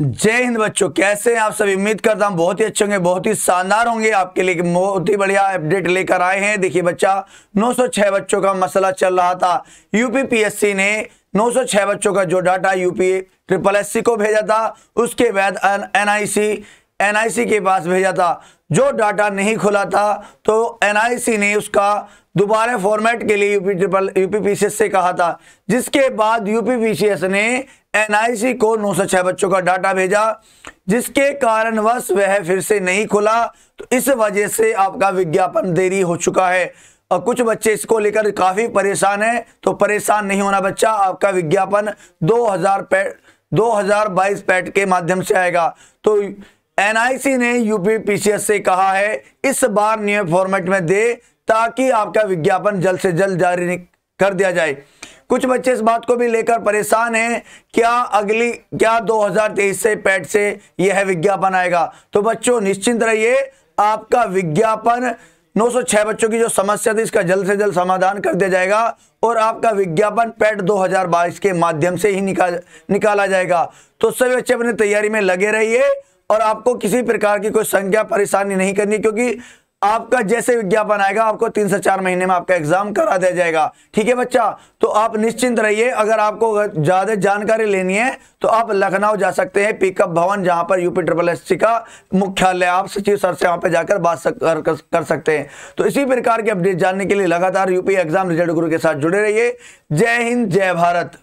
जय हिंद बच्चों कैसे हैं आप सभी उम्मीद करता हूं बहुत ही अच्छे होंगे बहुत ही शानदार होंगे आपके लिए बहुत ही बढ़िया अपडेट लेकर आए हैं देखिए बच्चा 906 बच्चों का मसला चल रहा था यूपीपीएससी ने 906 बच्चों का जो डाटा यूपी ट्रिपल एससी को भेजा था उसके बाद एनआईसी एनआईसी के पास भेजा था जो डाटा नहीं खुला था तो एनआईसी ने उसका दोबारा फॉर्मेट के लिए यूपी ट्रिपल यूपी से कहा था जिसके बाद यूपी ने एनआईसी को 906 बच्चों का डाटा भेजा जिसके कारणवश वह फिर से नहीं खुला तो इस वजह से आपका विज्ञापन देरी हो चुका है और कुछ बच्चे इसको लेकर काफ़ी परेशान है तो परेशान नहीं होना बच्चा आपका विज्ञापन दो हजार पैट बाईस पैट के माध्यम से आएगा तो एनआईसी ने यूपीपीसीएस से कहा है इस बार नियम फॉर्मेट में दे ताकि आपका विज्ञापन जल्द से जल्द जारी कर दिया जाए कुछ बच्चे इस बात को भी लेकर परेशान हैं क्या अगली क्या 2023 से पैट से यह विज्ञापन आएगा तो बच्चों निश्चिंत रहिए आपका विज्ञापन 906 बच्चों की जो समस्या थी इसका जल्द से जल्द समाधान कर दिया जाएगा और आपका विज्ञापन पैट 2022 के माध्यम से ही निकाल निकाला जाएगा तो सभी बच्चे अपनी तैयारी में लगे रहिए और आपको किसी प्रकार की कोई संख्या परेशानी नहीं करनी क्योंकि आपका जैसे विज्ञापन आएगा आपको तीन से चार महीने में आपका एग्जाम करा दिया जाएगा ठीक है बच्चा तो आप निश्चिंत रहिए अगर आपको ज्यादा जानकारी लेनी है तो आप लखनऊ जा सकते हैं पिकअप भवन जहां पर यूपी ट्रिपल एस का मुख्यालय आप सचिव सर से वहां पर जाकर बात सक, कर, कर सकते हैं तो इसी प्रकार के अपडेट जानने के लिए लगातार यूपी एग्जाम रिजल्ट गुरु के साथ जुड़े रहिए जय हिंद जय भारत